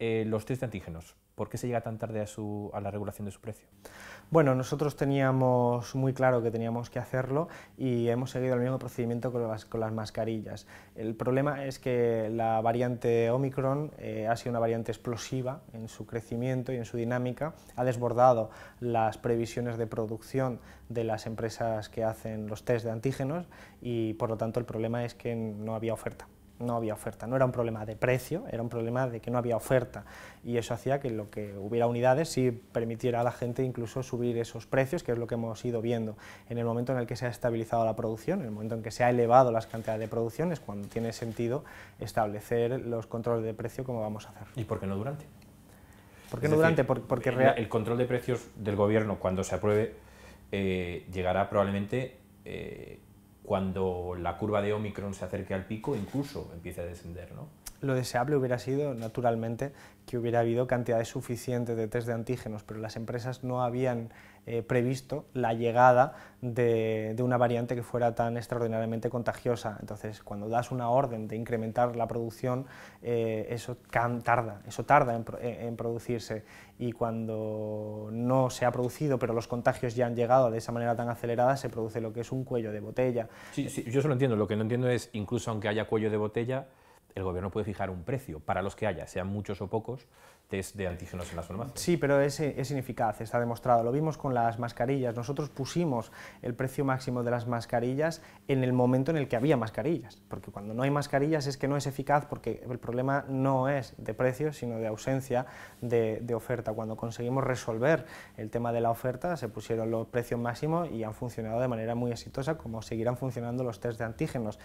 Eh, los test de antígenos? ¿Por qué se llega tan tarde a, la regulación de su precio? Bueno, nosotros teníamos muy claro que teníamos que hacerlo y hemos seguido el mismo procedimiento con las, mascarillas. El problema es que la variante Omicron eh, ha sido una variante explosiva en su crecimiento y en su dinámica, ha desbordado las previsiones de producción de las empresas que hacen los test de antígenos y por lo tanto el problema es que no había oferta no había oferta. No era un problema de precio, era un problema de que no había oferta. Y eso hacía que lo que hubiera unidades sí permitiera a la gente incluso subir esos precios, que es lo que hemos ido viendo. En el momento en el que se ha estabilizado la producción, en el momento en que se ha elevado las cantidades de producción, es cuando tiene sentido establecer los controles de precio como vamos a hacer. ¿Y por qué no durante? ¿Por qué no durante? Porque, el control de precios del gobierno, cuando se apruebe, eh, llegará probablemente eh, cuando la curva de Omicron se acerque al pico, incluso empieza a descender. ¿no? Lo deseable hubiera sido, naturalmente, que hubiera habido cantidades suficientes de test de antígenos, pero las empresas no habían eh, previsto la llegada de, una variante que fuera tan extraordinariamente contagiosa. Entonces, cuando das una orden de incrementar la producción, eh, eso tarda, eso tarda eh, en, producirse. Y cuando no se ha producido, pero los contagios ya han llegado de esa manera tan acelerada, se produce lo que es un cuello de botella. yo solo entiendo. Lo que no entiendo es, incluso aunque haya cuello de botella, el gobierno puede fijar un precio para los que haya, sean muchos o pocos, test de antígenos en las farmacias. Sí, pero es, es, ineficaz, está demostrado. Lo vimos con las mascarillas. Nosotros pusimos el precio máximo de las mascarillas en el momento en el que había mascarillas, porque cuando no hay mascarillas es que no es eficaz porque el problema no es de precio, sino de ausencia de, de oferta. Cuando conseguimos resolver el tema de la oferta, se pusieron los precios máximos y han funcionado de manera muy exitosa, como seguirán funcionando los test de antígenos.